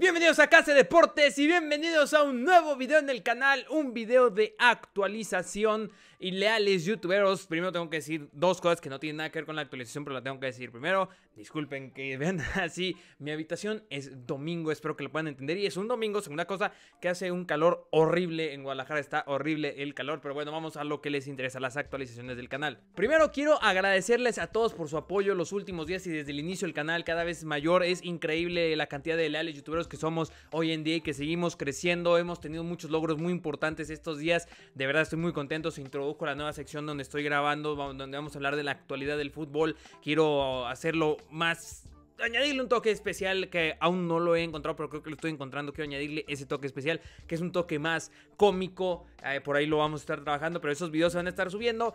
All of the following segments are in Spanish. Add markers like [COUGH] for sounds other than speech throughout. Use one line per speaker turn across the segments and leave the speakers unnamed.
Bienvenidos a Casa Deportes y bienvenidos a un nuevo video en el canal, un video de actualización y leales youtuberos. Primero tengo que decir dos cosas que no tienen nada que ver con la actualización, pero la tengo que decir primero. Disculpen que [LAUGHS] vean así, mi habitación es domingo, espero que lo puedan entender. Y es un domingo, segunda cosa, que hace un calor horrible en Guadalajara, está horrible el calor, pero bueno, vamos a lo que les interesa, las actualizaciones del canal. Primero quiero agradecerles a todos por su apoyo los últimos días y desde el inicio del canal, cada vez mayor, es increíble la cantidad de leales youtuberos que somos hoy en día y que seguimos creciendo. Hemos tenido muchos logros muy importantes estos días. De verdad estoy muy contento. Se introdujo la nueva sección donde estoy grabando, donde vamos a hablar de la actualidad del fútbol. Quiero hacerlo más añadirle un toque especial que aún no lo he encontrado, pero creo que lo estoy encontrando. Quiero añadirle ese toque especial, que es un toque más cómico. Eh, por ahí lo vamos a estar trabajando, pero esos videos se van a estar subiendo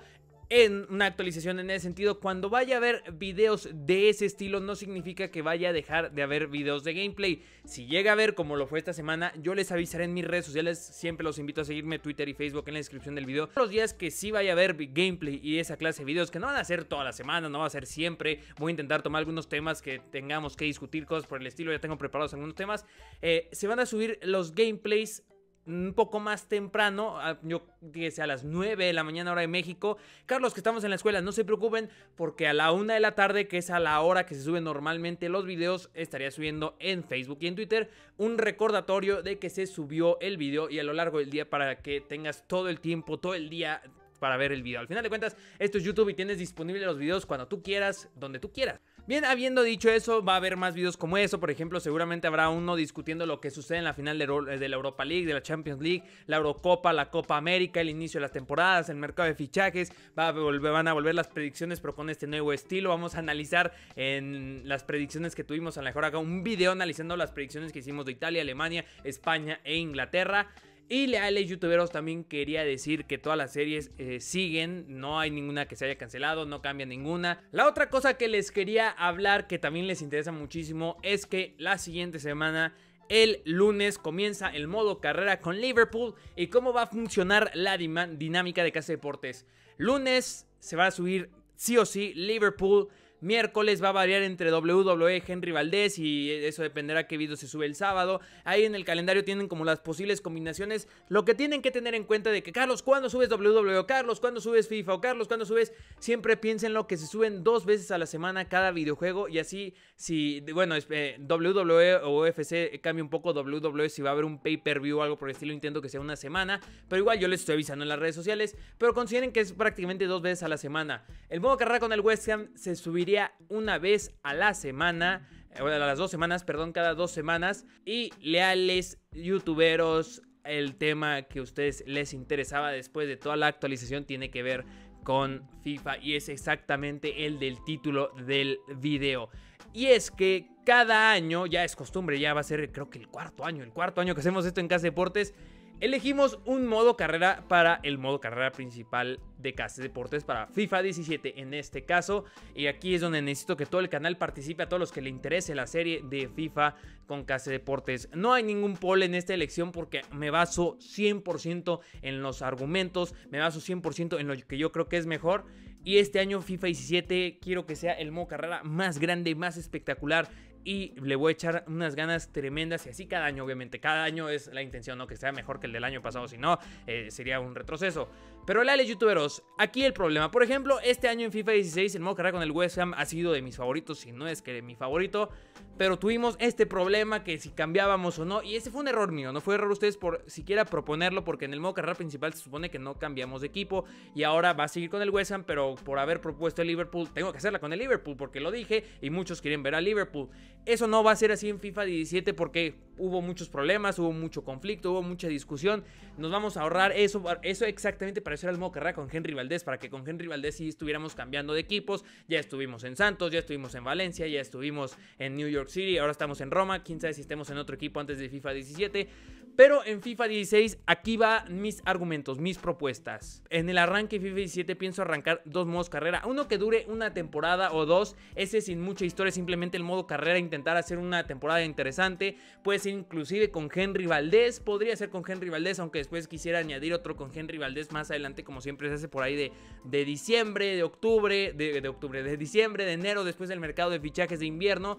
en una actualización en ese sentido. Cuando vaya a haber videos de ese estilo, no significa que vaya a dejar de haber videos de gameplay. Si llega a ver como lo fue esta semana, yo les avisaré en mis redes sociales. Siempre los invito a seguirme Twitter y Facebook en la descripción del video. Los días que sí vaya a haber gameplay y esa clase de videos, que no van a ser toda la semana, no va a ser siempre. Voy a intentar tomar algunos temas que tengamos que discutir, cosas por el estilo. Ya tengo preparados algunos temas. Eh, se van a subir los gameplays un poco más temprano, yo sea a las 9 de la mañana hora de México. Carlos, que estamos en la escuela, no se preocupen porque a la 1 de la tarde, que es a la hora que se suben normalmente los videos, estaría subiendo en Facebook y en Twitter un recordatorio de que se subió el video y a lo largo del día para que tengas todo el tiempo, todo el día para ver el video. Al final de cuentas, esto es YouTube y tienes disponibles los videos cuando tú quieras, donde tú quieras. Bien, habiendo dicho eso, va a haber más videos como eso. Por ejemplo, seguramente habrá uno discutiendo lo que sucede en la final de la Europa League, de la Champions League, la Eurocopa, la Copa América, el inicio de las temporadas, el mercado de fichajes. Va van a volver las predicciones, pero con este nuevo estilo. Vamos a analizar en las predicciones que tuvimos. A lo mejor haga un video analizando las predicciones que hicimos de Italia, Alemania, España e Inglaterra. Y leales youtuberos también quería decir que todas las series eh, siguen, no hay ninguna que se haya cancelado, no cambia ninguna. La otra cosa que les quería hablar que también les interesa muchísimo es que la siguiente semana el lunes comienza el modo carrera con Liverpool y cómo va a funcionar la dinámica de Casa Deportes. Lunes se va a subir sí o sí Liverpool Miércoles va a variar entre WWE, Henry Valdés y eso dependerá qué video se sube el sábado. Ahí en el calendario tienen como las posibles combinaciones. Lo que tienen que tener en cuenta de que, Carlos, cuando subes WWE? Carlos, cuando subes FIFA? O Carlos, cuando subes? Siempre piensen lo que se suben dos veces a la semana cada videojuego y así, si, bueno, eh, WWE o UFC eh, cambia un poco WWE, si va a haber un pay-per-view o algo por el estilo, intento que sea una semana. Pero igual yo les estoy avisando en las redes sociales. Pero consideren que es prácticamente dos veces a la semana. El modo carrera con el West Ham se subiría una vez a la semana, eh, o a las dos semanas, perdón, cada dos semanas. Y leales youtuberos, el tema que a ustedes les interesaba después de toda la actualización tiene que ver con FIFA y es exactamente el del título del video. Y es que cada año, ya es costumbre, ya va a ser creo que el cuarto año, el cuarto año que hacemos esto en Casa Deportes, Elegimos un modo carrera para el modo carrera principal de de Deportes para FIFA 17 en este caso. Y aquí es donde necesito que todo el canal participe a todos los que le interese la serie de FIFA con casa Deportes. No hay ningún poll en esta elección porque me baso 100% en los argumentos, me baso 100% en lo que yo creo que es mejor. Y este año FIFA 17 quiero que sea el modo carrera más grande, más espectacular, y le voy a echar unas ganas tremendas y así cada año, obviamente. Cada año es la intención, ¿no? Que sea mejor que el del año pasado, si no, eh, sería un retroceso. Pero la youtuberos, aquí el problema. Por ejemplo, este año en FIFA 16 el modo carrera con el West Ham ha sido de mis favoritos, si no es que de mi favorito. Pero tuvimos este problema que si cambiábamos o no. Y ese fue un error mío, no fue error ustedes por siquiera proponerlo, porque en el modo carrera principal se supone que no cambiamos de equipo. Y ahora va a seguir con el West Ham, pero por haber propuesto el Liverpool, tengo que hacerla con el Liverpool, porque lo dije y muchos quieren ver a Liverpool. Eso no va a ser así en FIFA 17 porque hubo muchos problemas, hubo mucho conflicto, hubo mucha discusión. Nos vamos a ahorrar eso, eso exactamente para hacer el modo carrera con Henry Valdés, para que con Henry Valdés sí estuviéramos cambiando de equipos. Ya estuvimos en Santos, ya estuvimos en Valencia, ya estuvimos en New York City, ahora estamos en Roma, quién sabe si estemos en otro equipo antes de FIFA 17. Pero en FIFA 16 aquí va mis argumentos, mis propuestas. En el arranque FIFA 17 pienso arrancar dos modos carrera. Uno que dure una temporada o dos. Ese sin mucha historia, simplemente el modo carrera, intentar hacer una temporada interesante. Puede ser inclusive con Henry Valdés. Podría ser con Henry Valdés, aunque después quisiera añadir otro con Henry Valdés más adelante, como siempre se hace por ahí de, de diciembre, de octubre, de, de octubre, de diciembre, de enero, después del mercado de fichajes de invierno.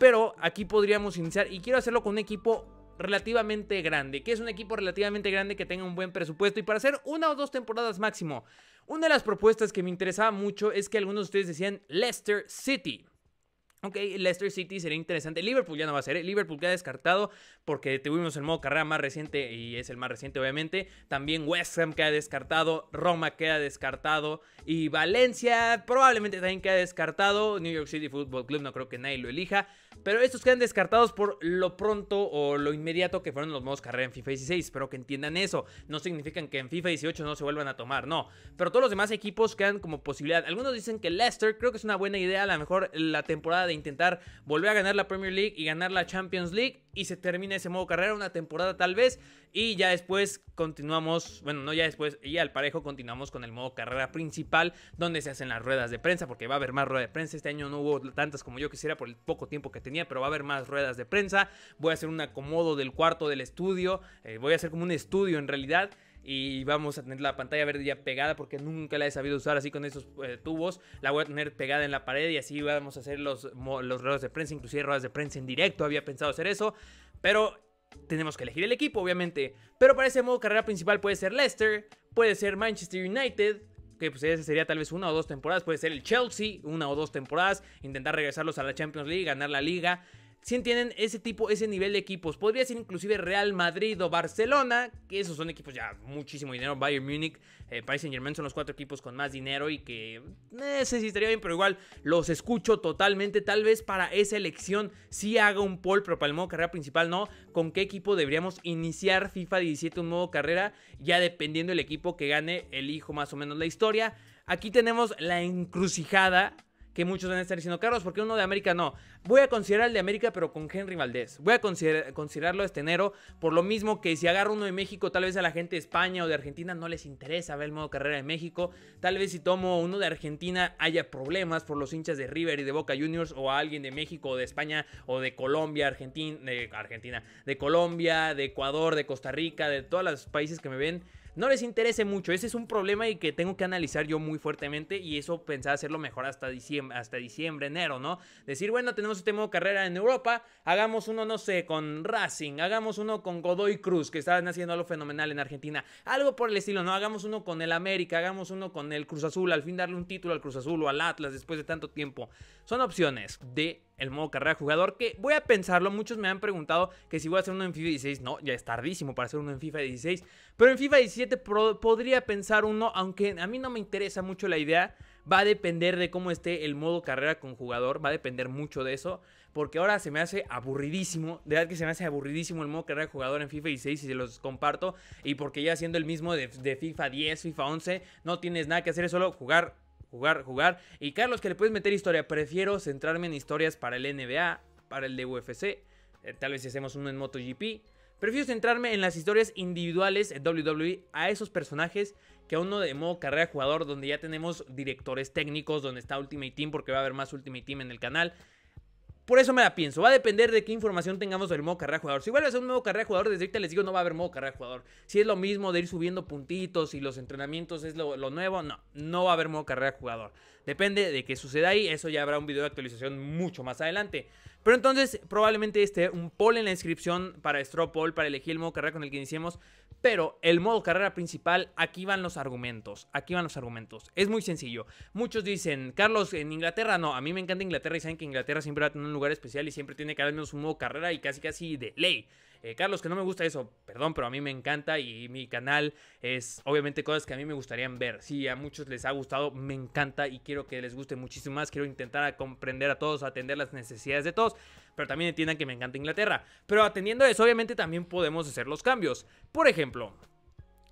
Pero aquí podríamos iniciar y quiero hacerlo con un equipo relativamente grande, que es un equipo relativamente grande que tenga un buen presupuesto y para hacer una o dos temporadas máximo. Una de las propuestas que me interesaba mucho es que algunos de ustedes decían Leicester City. Ok, Leicester City sería interesante. Liverpool ya no va a ser. ¿eh? Liverpool queda descartado porque tuvimos el modo carrera más reciente y es el más reciente obviamente. También West Ham queda descartado. Roma queda descartado. Y Valencia probablemente también queda descartado. New York City Football Club no creo que nadie lo elija. Pero estos quedan descartados por lo pronto o lo inmediato que fueron los modos carrera en FIFA 16. Espero que entiendan eso. No significan que en FIFA 18 no se vuelvan a tomar, no. Pero todos los demás equipos quedan como posibilidad. Algunos dicen que Leicester creo que es una buena idea. A lo mejor la temporada de intentar volver a ganar la Premier League y ganar la Champions League y se termina ese modo carrera, una temporada tal vez, y ya después continuamos, bueno, no ya después, y al parejo continuamos con el modo carrera principal, donde se hacen las ruedas de prensa, porque va a haber más ruedas de prensa, este año no hubo tantas como yo quisiera por el poco tiempo que tenía, pero va a haber más ruedas de prensa, voy a hacer un acomodo del cuarto del estudio, eh, voy a hacer como un estudio en realidad, y vamos a tener la pantalla verde ya pegada porque nunca la he sabido usar así con esos eh, tubos. La voy a tener pegada en la pared y así vamos a hacer los, los ruedas de prensa, inclusive ruedas de prensa en directo. Había pensado hacer eso, pero tenemos que elegir el equipo, obviamente. Pero para ese modo carrera principal puede ser Leicester, puede ser Manchester United, que pues esa sería tal vez una o dos temporadas, puede ser el Chelsea, una o dos temporadas, intentar regresarlos a la Champions League, ganar la liga, si tienen ese tipo, ese nivel de equipos. Podría ser inclusive Real Madrid o Barcelona, que esos son equipos ya muchísimo dinero. Bayern Munich, eh, Paris Saint Germain son los cuatro equipos con más dinero y que necesitaría eh, estaría bien, pero igual los escucho totalmente. Tal vez para esa elección sí haga un poll, pero para el modo carrera principal no. ¿Con qué equipo deberíamos iniciar FIFA 17 un modo carrera? Ya dependiendo el equipo que gane, elijo más o menos la historia. Aquí tenemos la encrucijada que muchos van a estar diciendo, Carlos, porque uno de América no? Voy a considerar el de América, pero con Henry Valdés. Voy a considerarlo este enero, por lo mismo que si agarro uno de México, tal vez a la gente de España o de Argentina no les interesa ver el modo carrera de México. Tal vez si tomo uno de Argentina haya problemas por los hinchas de River y de Boca Juniors o a alguien de México o de España o de Colombia, Argentina, de Argentina, de Colombia, de Ecuador, de Costa Rica, de todos los países que me ven no les interese mucho. Ese es un problema y que tengo que analizar yo muy fuertemente y eso pensaba hacerlo mejor hasta diciembre, hasta diciembre, enero, ¿no? Decir, bueno, tenemos este modo carrera en Europa, hagamos uno, no sé, con Racing, hagamos uno con Godoy Cruz, que están haciendo algo fenomenal en Argentina, algo por el estilo, ¿no? Hagamos uno con el América, hagamos uno con el Cruz Azul, al fin darle un título al Cruz Azul o al Atlas después de tanto tiempo. Son opciones de el modo carrera jugador, que voy a pensarlo, muchos me han preguntado que si voy a hacer uno en FIFA 16, no, ya es tardísimo para hacer uno en FIFA 16, pero en FIFA 17 podría pensar uno, aunque a mí no me interesa mucho la idea, va a depender de cómo esté el modo carrera con jugador, va a depender mucho de eso, porque ahora se me hace aburridísimo, de verdad que se me hace aburridísimo el modo carrera jugador en FIFA 16 y se los comparto, y porque ya siendo el mismo de FIFA 10, FIFA 11, no tienes nada que hacer, es solo jugar jugar, jugar. Y Carlos, que le puedes meter historia. Prefiero centrarme en historias para el NBA, para el de UFC. Eh, tal vez si hacemos uno en MotoGP. Prefiero centrarme en las historias individuales en WWE a esos personajes que a uno de modo carrera jugador, donde ya tenemos directores técnicos, donde está Ultimate Team, porque va a haber más Ultimate Team en el canal, por eso me la pienso. Va a depender de qué información tengamos del modo carrera jugador. Si vuelves a un nuevo carrera jugador, desde te les digo, no va a haber modo carrera jugador. Si es lo mismo de ir subiendo puntitos y los entrenamientos es lo, lo nuevo, no. No va a haber modo carrera jugador. Depende de qué suceda ahí. Eso ya habrá un video de actualización mucho más adelante. Pero entonces probablemente esté un poll en la inscripción para Straw para elegir el modo carrera con el que iniciemos. Pero el modo carrera principal, aquí van los argumentos. Aquí van los argumentos. Es muy sencillo. Muchos dicen, Carlos, en Inglaterra no. A mí me encanta Inglaterra y saben que Inglaterra siempre va a tener un lugar especial y siempre tiene que haber menos un modo carrera y casi casi de ley. Eh, Carlos, que no me gusta eso, perdón, pero a mí me encanta y mi canal es obviamente cosas que a mí me gustaría ver. Si sí, a muchos les ha gustado, me encanta y quiero que les guste muchísimo más. Quiero intentar comprender a todos, atender las necesidades de todos, pero también entiendan que me encanta Inglaterra. Pero atendiendo eso, obviamente también podemos hacer los cambios. Por ejemplo,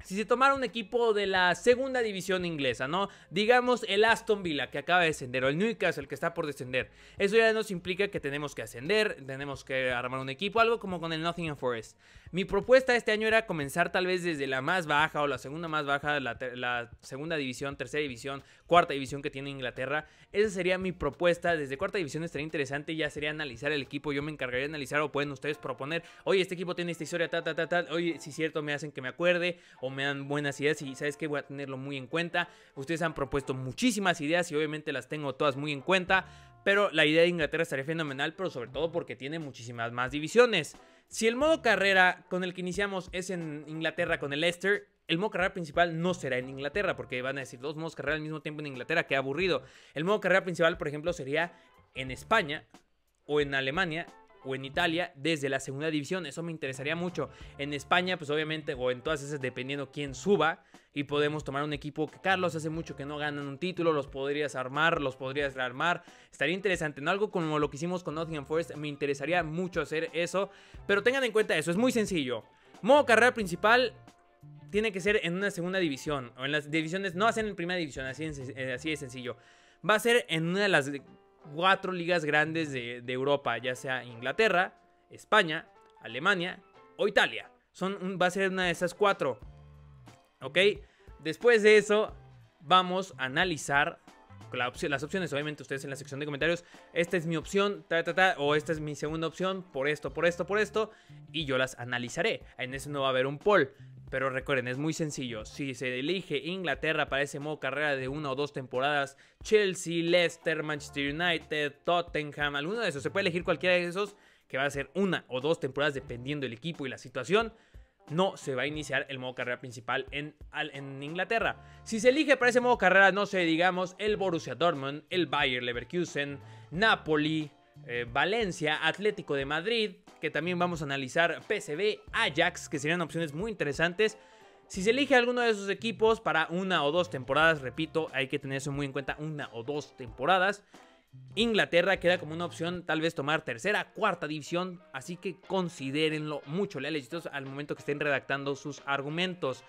si se tomara un equipo de la segunda división inglesa, ¿no? Digamos el Aston Villa que acaba de descender o el Newcastle que está por descender. Eso ya nos implica que tenemos que ascender, tenemos que armar un equipo, algo como con el Nottingham Forest. Mi propuesta este año era comenzar tal vez desde la más baja o la segunda más baja, la, segunda división, tercera división, cuarta división que tiene Inglaterra. Esa sería mi propuesta. Desde cuarta división estaría interesante, ya sería analizar el equipo. Yo me encargaría de analizar o pueden ustedes proponer, oye, este equipo tiene esta historia, ta, ta, ta, ta. Oye, si es cierto, me hacen que me acuerde o me dan buenas ideas y sabes que voy a tenerlo muy en cuenta. Ustedes han propuesto muchísimas ideas y obviamente las tengo todas muy en cuenta. Pero la idea de Inglaterra estaría fenomenal, pero sobre todo porque tiene muchísimas más divisiones. Si el modo carrera con el que iniciamos es en Inglaterra con el Leicester, el modo carrera principal no será en Inglaterra, porque van a decir dos modos carrera al mismo tiempo en Inglaterra, qué aburrido. El modo carrera principal, por ejemplo, sería en España o en Alemania o en Italia desde la segunda división. Eso me interesaría mucho. En España, pues obviamente, o en todas esas, dependiendo quién suba. Y podemos tomar un equipo que Carlos hace mucho que no ganan un título. Los podrías armar, los podrías rearmar. Estaría interesante, ¿no? Algo como lo que hicimos con Nottingham Forest. Me interesaría mucho hacer eso. Pero tengan en cuenta eso, es muy sencillo. Modo carrera principal, tiene que ser en una segunda división. O en las divisiones, no hacen en primera división, así, eh, así de sencillo. Va a ser en una de las cuatro ligas grandes de, Europa, ya sea Inglaterra, España, Alemania o Italia. Son, va a ser una de esas cuatro. ¿Ok? Después de eso, vamos a analizar las opciones. Obviamente, ustedes en la sección de comentarios, esta es mi opción, o esta es mi segunda opción, por esto, por esto, por esto. Y yo las analizaré. En eso no va a haber un poll. Pero recuerden, es muy sencillo. Si se elige Inglaterra para ese modo carrera de una o dos temporadas, Chelsea, Leicester, Manchester United, Tottenham, alguno de esos, se puede elegir cualquiera de esos, que va a ser una o dos temporadas dependiendo del equipo y la situación no se va a iniciar el modo carrera principal en, Inglaterra. Si se elige para ese modo carrera, no sé, digamos, el Borussia Dortmund, el Bayer Leverkusen, Napoli, eh, Valencia, Atlético de Madrid, que también vamos a analizar PCB, Ajax, que serían opciones muy interesantes. Si se elige alguno de esos equipos para una o dos temporadas, repito, hay que tener eso muy en cuenta, una o dos temporadas. Inglaterra queda como una opción tal vez tomar tercera, cuarta división, así que considérenlo mucho, leales al momento que estén redactando sus argumentos.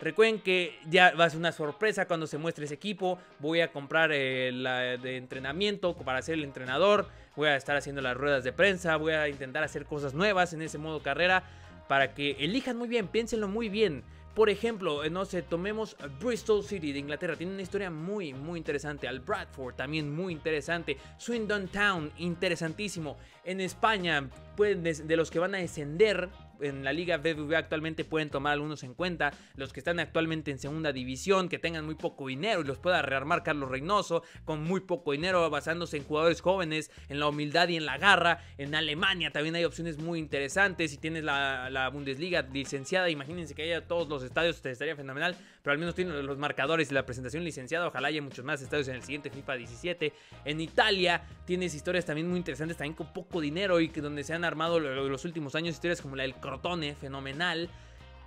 Recuerden que ya va a ser una sorpresa cuando se muestre ese equipo. Voy a comprar eh, la de entrenamiento para ser el entrenador. Voy a estar haciendo las ruedas de prensa. Voy a intentar hacer cosas nuevas en ese modo carrera. Para que elijan muy bien, piénsenlo muy bien. Por ejemplo, eh, no sé, tomemos Bristol City de Inglaterra, tiene una historia muy, muy interesante. Al Bradford también muy interesante. Swindon Town, interesantísimo. En España, pues, de los que van a descender, en la Liga BBVA actualmente pueden tomar algunos en cuenta, los que están actualmente en segunda división, que tengan muy poco dinero y los pueda rearmar Carlos Reynoso con muy poco dinero, basándose en jugadores jóvenes, en la humildad y en la garra. En Alemania también hay opciones muy interesantes. Si tienes la, la Bundesliga licenciada, imagínense que haya todos los estadios, te estaría fenomenal pero al menos tiene los marcadores y la presentación licenciada. Ojalá haya muchos más estadios en el siguiente FIFA 17. En Italia tienes historias también muy interesantes, también con poco dinero y que donde se han armado los últimos años historias como la del Crotone, fenomenal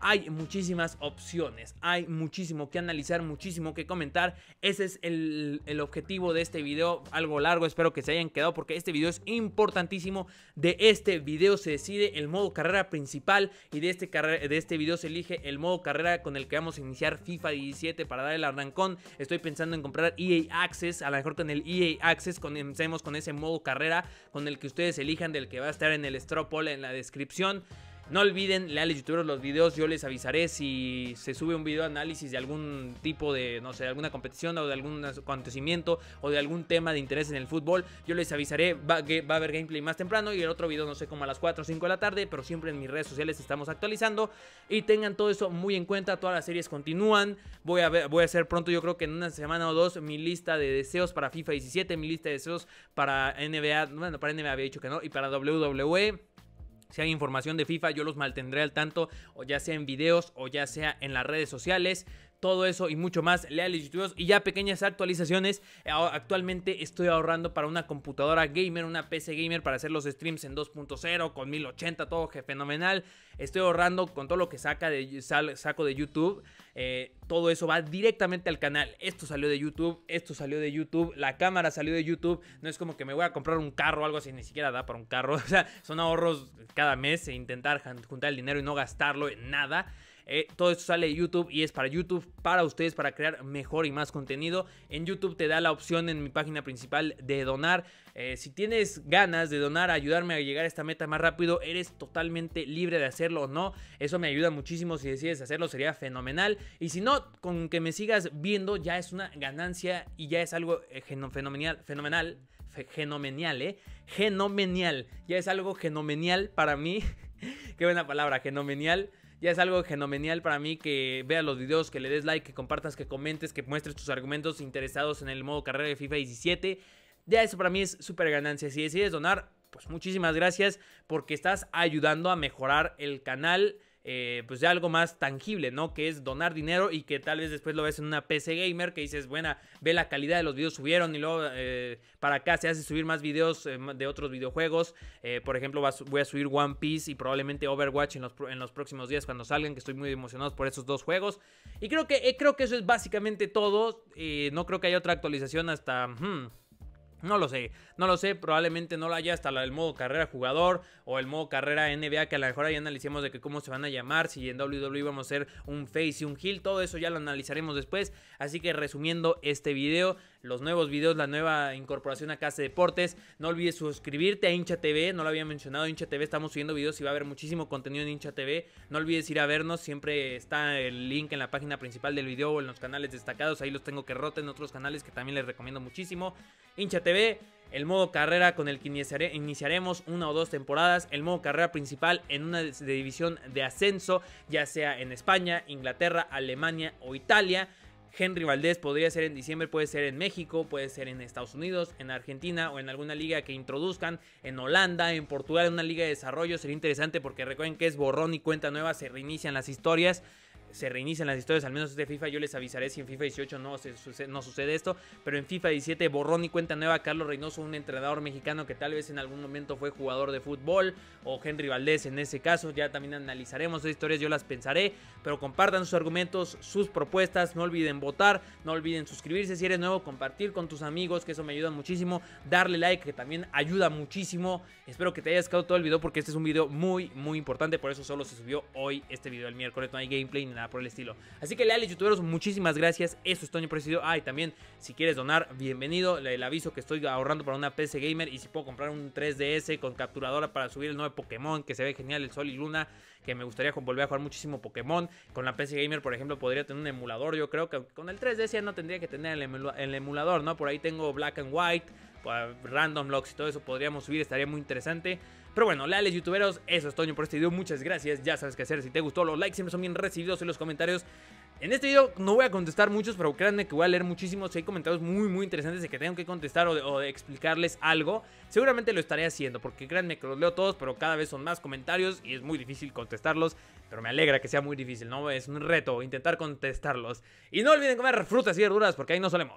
hay muchísimas opciones, hay muchísimo que analizar, muchísimo que comentar. Ese es el, objetivo de este video, algo largo, espero que se hayan quedado porque este video es importantísimo. De este video se decide el modo carrera principal y de este, de este video se elige el modo carrera con el que vamos a iniciar FIFA 17 para dar el arrancón. Estoy pensando en comprar EA Access, a lo mejor con el EA Access comencemos con ese modo carrera con el que ustedes elijan del que va a estar en el Stropol en la descripción. No olviden, leales youtubers los videos, yo les avisaré si se sube un video análisis de algún tipo de, no sé, alguna competición o de algún acontecimiento o de algún tema de interés en el fútbol. Yo les avisaré, va, a haber gameplay más temprano y el otro video no sé como a las 4 o 5 de la tarde, pero siempre en mis redes sociales estamos actualizando y tengan todo eso muy en cuenta, todas las series continúan. Voy a, voy a hacer pronto, yo creo que en una semana o dos, mi lista de deseos para FIFA 17, mi lista de deseos para NBA, bueno, para NBA había dicho que no, y para WWE. Si hay información de FIFA, yo los mantendré al tanto, o ya sea en videos, o ya sea en las redes sociales todo eso y mucho más, leales youtubers y ya pequeñas actualizaciones. Eh, actualmente estoy ahorrando para una computadora gamer, una PC gamer para hacer los streams en 2.0 con 1080, todo fenomenal. Estoy ahorrando con todo lo que saca de, saco de YouTube. Eh, todo eso va directamente al canal. Esto salió de YouTube, esto salió de YouTube, la cámara salió de YouTube. No es como que me voy a comprar un carro o algo así, ni siquiera da para un carro. [LAUGHS] O sea, son ahorros cada mes e intentar juntar el dinero y no gastarlo en nada. Eh, todo esto sale de YouTube y es para YouTube, para ustedes, para crear mejor y más contenido. En YouTube te da la opción en mi página principal de donar. Eh, si tienes ganas de donar, ayudarme a llegar a esta meta más rápido, eres totalmente libre de hacerlo o no. Eso me ayuda muchísimo. Si decides hacerlo, sería fenomenal. Y si no, con que me sigas viendo, ya es una ganancia y ya es algo eh, fenomenal. fenomenal genomenial, ¿eh? Genomenial. Ya es algo genomenial para mí. [LAUGHS] Qué buena palabra, genomenial. Ya es algo genomenial para mí que veas los videos, que le des like, que compartas, que comentes, que muestres tus argumentos interesados en el modo carrera de FIFA 17. Ya eso para mí es súper ganancia. Si decides donar, pues muchísimas gracias porque estás ayudando a mejorar el canal. Eh, pues ya algo más tangible, ¿no? Que es donar dinero y que tal vez después lo ves en una PC gamer que dices, bueno, ve la calidad de los videos subieron y luego eh, para acá se hace subir más videos eh, de otros videojuegos. por ejemplo, voy a subir One Piece y probablemente Overwatch en los, próximos días cuando salgan, que estoy muy emocionado por esos dos juegos. Y creo que, creo que eso es básicamente todo. no creo que haya otra actualización hasta... Hmm, no lo sé, no lo sé, probablemente no lo haya hasta el modo carrera jugador o el modo carrera NBA que a lo mejor ahí analicemos de que cómo se van a llamar, si en WWE vamos a ser un face y un heel, todo eso ya lo analizaremos después, así que resumiendo este video, los nuevos videos, la nueva incorporación a Casa Deportes. No olvides suscribirte a Hincha TV, no lo había mencionado, Hincha TV, estamos subiendo videos y va a haber muchísimo contenido en Hincha TV. No olvides ir a vernos, siempre está el link en la página principal del video o en los canales destacados, ahí los tengo que roten en otros canales que también les recomiendo muchísimo. Hincha TV, el modo carrera con el que iniciaremos una o dos temporadas, el modo carrera principal en una división de ascenso, ya sea en España, Inglaterra, Alemania o Italia. Henry Valdés podría ser en diciembre, puede ser en México, puede ser en Estados Unidos, en Argentina o en alguna liga que introduzcan, en Holanda, en Portugal, en una liga de desarrollo. Sería interesante porque recuerden que es borrón y cuenta nueva, se reinician las historias se reinician las historias, al menos de FIFA. Yo les avisaré si en FIFA 18 no, sucede, no sucede esto. Pero en FIFA 17, borrón y cuenta nueva. Carlos Reynoso, un entrenador mexicano que tal vez en algún momento fue jugador de fútbol. O Henry Valdés en ese caso. Ya también analizaremos las historias, yo las pensaré. Pero compartan sus argumentos, sus propuestas. No olviden votar, no olviden suscribirse si eres nuevo, compartir con tus amigos, que eso me ayuda muchísimo. Darle like, que también ayuda muchísimo. Espero que te haya quedado todo el video porque este es un video muy, muy importante. Por eso solo se subió hoy este video el miércoles. No hay gameplay ni nada por el estilo. Así que leales youtuberos, muchísimas gracias. Eso es Toño Presidio. Ah, y también si quieres donar, bienvenido. Le, aviso que estoy ahorrando para una PC Gamer y si puedo comprar un 3DS con capturadora para subir el nuevo Pokémon, que se ve genial el Sol y Luna, que me gustaría volver a jugar muchísimo Pokémon. Con la PC Gamer, por ejemplo, podría tener un emulador. Yo creo que con el 3DS ya no tendría que tener el emulador, ¿no? Por ahí tengo Black and White, Random Locks y todo eso podríamos subir, estaría muy interesante. Pero bueno, leales youtuberos, eso es Toño por este video. Muchas gracias. Ya sabes qué hacer. Si te gustó, los likes siempre son bien recibidos en los comentarios. En este video no voy a contestar muchos, pero créanme que voy a leer muchísimos. Si hay comentarios muy, muy interesantes de que tengo que contestar o explicarles algo, seguramente lo estaré haciendo, porque créanme que los leo todos, pero cada vez son más comentarios y es muy difícil contestarlos. Pero me alegra que sea muy difícil, ¿no? Es un reto intentar contestarlos. Y no olviden comer frutas y verduras, porque ahí no solemos.